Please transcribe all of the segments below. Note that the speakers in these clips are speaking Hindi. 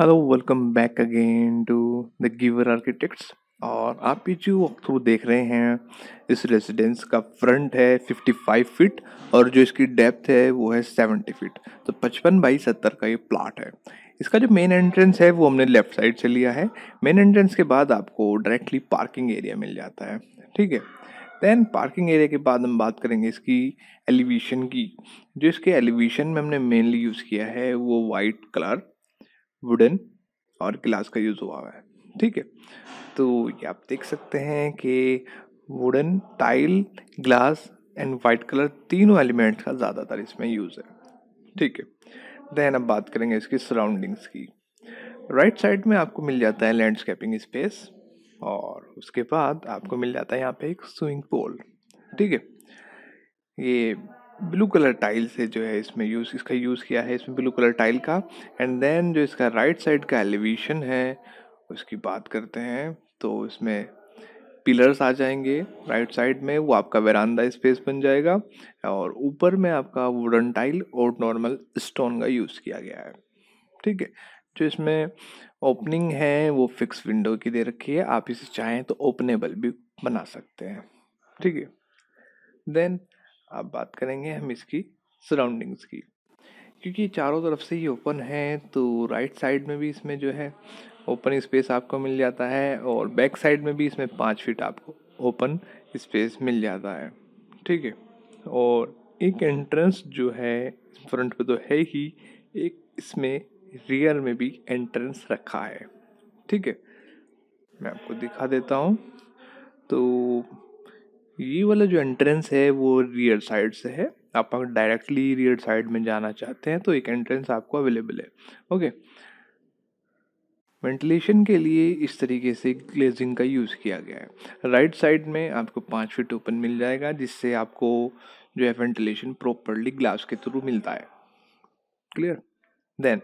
Hello welcome back again to the Giver architects और आप ये जो वॉक थ्रू देख रहे हैं इस रेजिडेंस का फ्रंट है 55 फीट और जो इसकी डेप्थ है वो है 70 फीट तो 55 बाई 70 का ये प्लाट है इसका जो मेन एंट्रेंस है वो हमने लेफ्ट साइड से लिया है मेन एंट्रेंस के बाद आपको डायरेक्टली पार्किंग एरिया मिल जाता है ठीक है देन पार्किंग एरिया के बाद हम बात करेंगे इसकी एलिवेशन की जो इसके एलिवेशन में हमने मेनली यूज़ किया है वो वाइट कलर वुडन और ग्लास का यूज़ हुआ हुआ है ठीक है तो ये आप देख सकते हैं कि wooden tile glass and white colour तीनों एलिमेंट का ज़्यादातर इसमें यूज़ है ठीक है देन अब बात करेंगे इसकी सराउंडिंग्स की राइट right साइड में आपको मिल जाता है लैंडस्केपिंग स्पेस और उसके बाद आपको मिल जाता है यहाँ पे एक स्विमिंग पूल ठीक है ये ब्लू कलर टाइल से जो है इसमें यूज़ इसका यूज़ किया है इसमें ब्लू कलर टाइल का एंड देन जो इसका राइट साइड का एलिवेशन है उसकी बात करते हैं तो इसमें पिलर्स आ जाएंगे राइट साइड में वो आपका वेरानदा स्पेस बन जाएगा और ऊपर में आपका वुडन टाइल और नॉर्मल स्टोन का यूज़ किया गया है ठीक है जो इसमें ओपनिंग है वो फिक्स विंडो की दे रखी है आप इसे चाहें तो ओपनेबल भी बना सकते हैं ठीक है देन अब बात करेंगे हम इसकी सराउंडिंग्स की क्योंकि चारों तरफ से ही ओपन है तो राइट साइड में भी इसमें जो है ओपन स्पेस आपको मिल जाता है और बैक साइड में भी इसमें पाँच फीट आपको ओपन स्पेस मिल जाता है ठीक है और एक एंट्रेंस जो है फ्रंट पे तो है ही एक इसमें रियर में भी एंट्रेंस रखा है ठीक है मैं आपको दिखा देता हूँ तो ये वाला जो एंट्रेंस है वो रियर साइड से है आप अगर डायरेक्टली रियर साइड में जाना चाहते हैं तो एक एंट्रेंस आपको अवेलेबल है ओके वेंटिलेशन के लिए इस तरीके से ग्लेजिंग का यूज़ किया गया है राइट right साइड में आपको पाँच फीट ओपन मिल जाएगा जिससे आपको जो है वेंटिलेशन प्रॉपरली ग्लास के थ्रू मिलता है क्लियर देन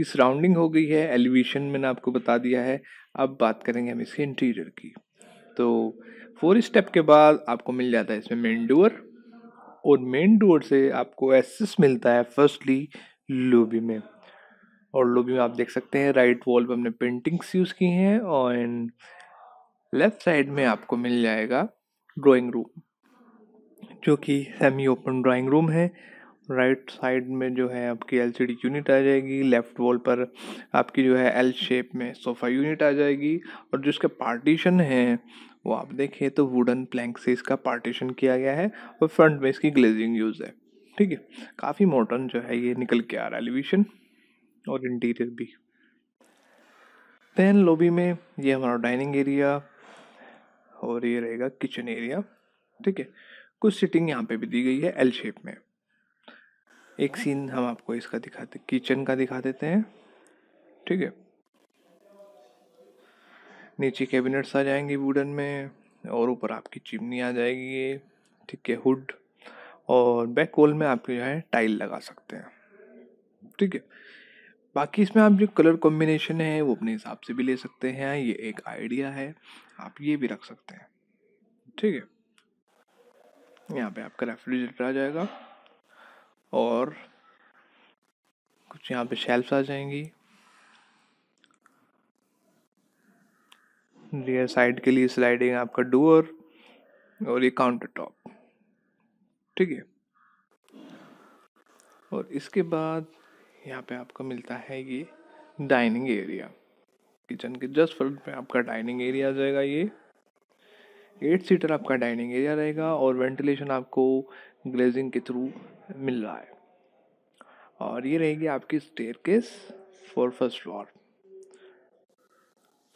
इस राउंडिंग हो गई है एलिवेशन मैंने आपको बता दिया है अब बात करेंगे हम इसके इंटीरियर की तो फोर स्टेप के बाद आपको मिल जाता है इसमें मेन डोर और मेन डोर से आपको एसेस मिलता है फर्स्टली लोबी में और लोबी में आप देख सकते हैं राइट वॉल पर हमने पेंटिंग्स यूज़ की हैं और लेफ्ट साइड में आपको मिल जाएगा ड्राइंग रूम जो कि सेमी ओपन ड्राइंग रूम है राइट right साइड में जो है आपकी एल सी डी यूनिट आ जाएगी लेफ्ट वॉल पर आपकी जो है एल शेप में सोफ़ा यूनिट आ जाएगी और जो इसके पार्टीशन हैं वो आप देखें तो वुडन प्लैंक से इसका पार्टीशन किया गया है और फ्रंट में इसकी ग्लेजिंग यूज़ है ठीक है काफ़ी मॉडर्न जो है ये निकल के आ रहा है एलिवेशन और इंटीरियर भी देन लॉबी में ये हमारा डाइनिंग एरिया और ये रहेगा किचन एरिया ठीक है कुछ सिटिंग यहाँ पे भी दी गई है एल शेप में एक सीन हम आपको इसका दिखाते किचन का दिखा देते हैं ठीक है नीचे कैबिनेट्स आ जाएंगे वुडन में और ऊपर आपकी चिमनी आ जाएगी ये ठीक है हुड और बैक वॉल में आप जो है टाइल लगा सकते हैं ठीक है बाकी इसमें आप जो कलर कॉम्बिनेशन है वो अपने हिसाब से भी ले सकते हैं ये एक आइडिया है आप ये भी रख सकते हैं ठीक है यहाँ पे आपका रेफ्रिजरेटर आ जाएगा और कुछ यहाँ पे शेल्फ आ जाएंगी रियर साइड के लिए स्लाइडिंग आपका डोअर और ये काउंटर टॉप ठीक है और इसके बाद यहाँ पे आपको मिलता है ये डाइनिंग एरिया किचन के जस्ट फ्रंट पे आपका डाइनिंग एरिया आ जाएगा ये एट सीटर आपका डाइनिंग एरिया रहेगा और वेंटिलेशन आपको ग्लेजिंग के थ्रू मिल रहा है और ये रहेगी आपकी staircase for first floor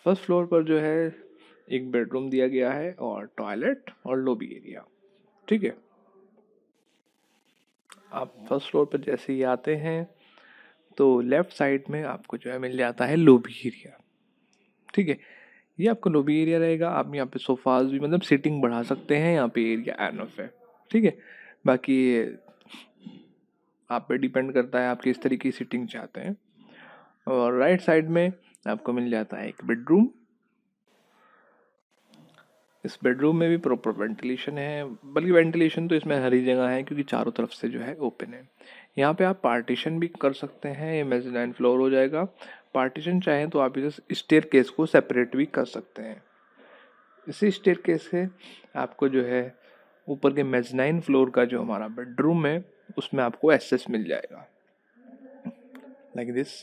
first floor पर जो है एक बेडरूम दिया गया है और टॉयलेट और लोबी एरिया ठीक है आप फर्स्ट फ्लोर पर जैसे ही आते हैं तो लेफ़्ट साइड में आपको जो है मिल जाता है लोबी एरिया ठीक है ये आपका लोबी एरिया रहेगा आप यहाँ पे सोफाज भी मतलब सीटिंग बढ़ा सकते हैं यहाँ पे एरिया ऑफ है ठीक है बाकी आप पे डिपेंड करता है आप किस तरीके की सीटिंग चाहते हैं और राइट साइड में आपको मिल जाता है एक बेडरूम इस बेडरूम में भी प्रॉपर वेंटिलेशन है बल्कि वेंटिलेशन तो इसमें हरी जगह है क्योंकि चारों तरफ से जो है ओपन है यहाँ पे आप पार्टीशन भी कर सकते हैं ये मेजनाइन फ्लोर हो जाएगा पार्टीशन चाहें तो आप इसे स्टेयर केस को सेपरेट भी कर सकते हैं इसी स्टेयर केस से आपको जो है ऊपर के मेजनाइन फ्लोर का जो हमारा बेडरूम है उसमें आपको एक्सेस मिल जाएगा लाइक like दिस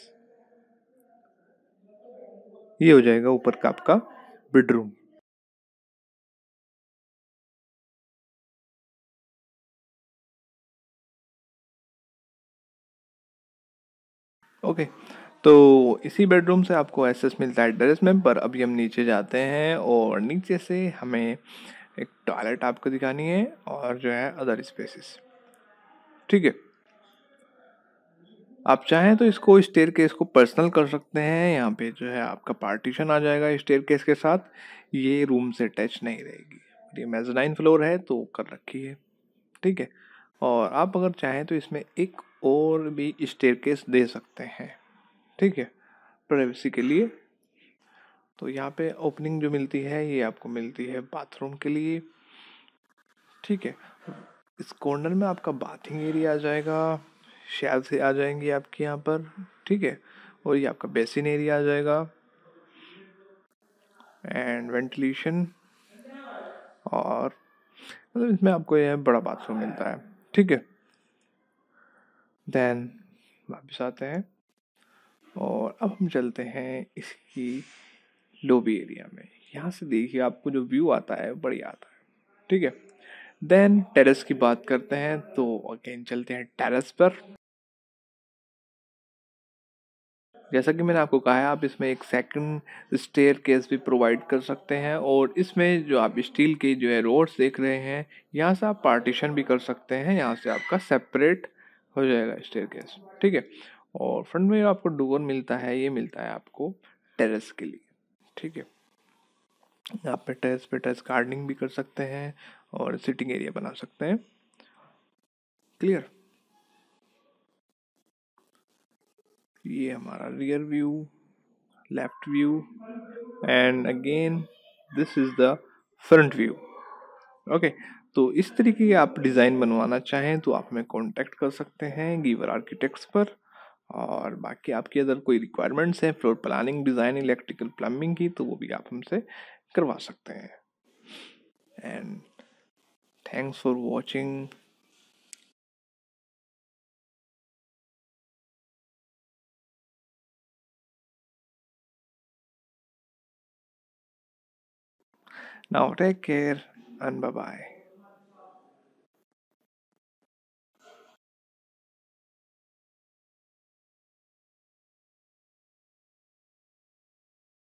ये हो जाएगा ऊपर का आपका बेडरूम ओके तो इसी बेडरूम से आपको एसेस मिलता है ड्रेस में पर अभी हम नीचे जाते हैं और नीचे से हमें एक टॉयलेट आपको दिखानी है और जो है अदर स्पेसेस ठीक है आप चाहें तो इसको स्टेयर इस केस को पर्सनल कर सकते हैं यहाँ पे जो है आपका पार्टीशन आ जाएगा स्टेयर केस के साथ ये रूम से अटैच नहीं रहेगी ये मेजनाइन फ्लोर है तो कर रखी है ठीक है और आप अगर चाहें तो इसमें एक और भी स्टेयर केस दे सकते हैं ठीक है प्राइवेसी के लिए तो यहाँ पे ओपनिंग जो मिलती है ये आपको मिलती है बाथरूम के लिए ठीक है इस कॉर्नर में आपका बाथिंग एरिया आ जाएगा शैल से आ जाएंगी आपके यहाँ पर ठीक है और ये आपका बेसिन एरिया आ जाएगा एंड वेंटिलेशन और मतलब इसमें आपको यह बड़ा बाथरूम मिलता है ठीक है देन वापस आते हैं और अब हम चलते हैं इसकी लोबी एरिया में यहाँ से देखिए आपको जो व्यू आता है बढ़िया आता है ठीक है देन टेरेस की बात करते हैं तो अगेन चलते हैं टेरेस पर जैसा कि मैंने आपको कहा है आप इसमें एक सेकंड स्टेयर केस भी प्रोवाइड कर सकते हैं और इसमें जो आप स्टील के जो है रोड्स देख रहे हैं यहाँ से आप पार्टीशन भी कर सकते हैं यहाँ से आपका सेपरेट हो जाएगा स्टेयर केस ठीक है और फ्रंट में आपको डोर मिलता है ये मिलता है आपको टेरेस के लिए ठीक है यहाँ पर टेरेस पे टेरेस गार्डनिंग भी कर सकते हैं और सिटिंग एरिया बना सकते हैं क्लियर ये हमारा rear view left view and again this is the front view okay तो इस तरीके के आप डिज़ाइन बनवाना चाहें तो आप हमें कांटेक्ट कर सकते हैं गीवर आर्किटेक्ट्स पर और बाकी आपकी अगर कोई रिक्वायरमेंट्स हैं floor planning design electrical plumbing की तो वो भी आप हमसे करवा सकते हैं and thanks for watching Now, take care and bye bye.